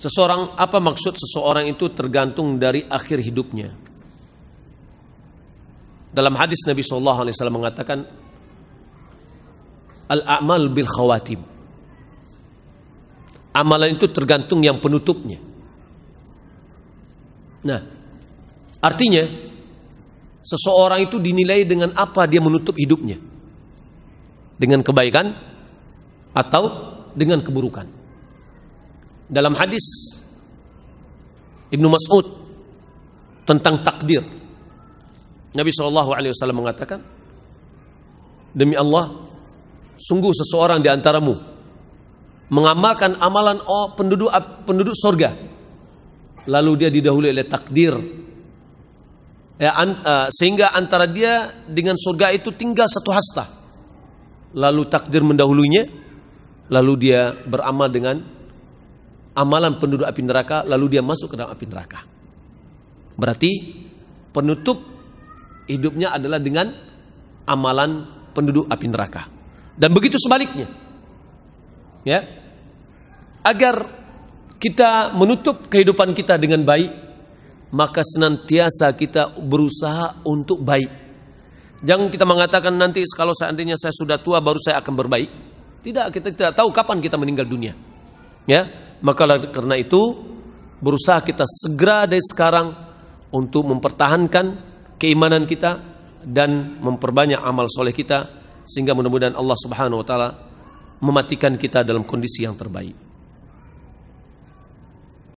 Seseorang apa maksud seseorang itu tergantung dari akhir hidupnya. Dalam hadis Nabi Shallallahu Alaihi Wasallam mengatakan, al-amal bil khawatim. Amalan itu tergantung yang penutupnya. Nah, artinya seseorang itu dinilai dengan apa dia menutup hidupnya. Dengan kebaikan atau dengan keburukan dalam hadis Ibnu Mas'ud tentang takdir. Nabi SAW mengatakan, demi Allah, sungguh seseorang di antaramu mengamalkan amalan oh, penduduk penduduk sorga, lalu dia didahului oleh takdir. Ya, an, uh, sehingga antara dia dengan surga itu tinggal satu hasta. Lalu takdir mendahulunya, lalu dia beramal dengan amalan penduduk api neraka lalu dia masuk ke dalam api neraka. Berarti penutup hidupnya adalah dengan amalan penduduk api neraka. Dan begitu sebaliknya. Ya. Agar kita menutup kehidupan kita dengan baik, maka senantiasa kita berusaha untuk baik. Jangan kita mengatakan nanti kalau seandainya saya sudah tua baru saya akan berbaik. Tidak, kita tidak tahu kapan kita meninggal dunia. Ya, maka karena itu berusaha kita segera dari sekarang untuk mempertahankan keimanan kita dan memperbanyak amal soleh kita sehingga mudah-mudahan Allah Subhanahu wa taala mematikan kita dalam kondisi yang terbaik.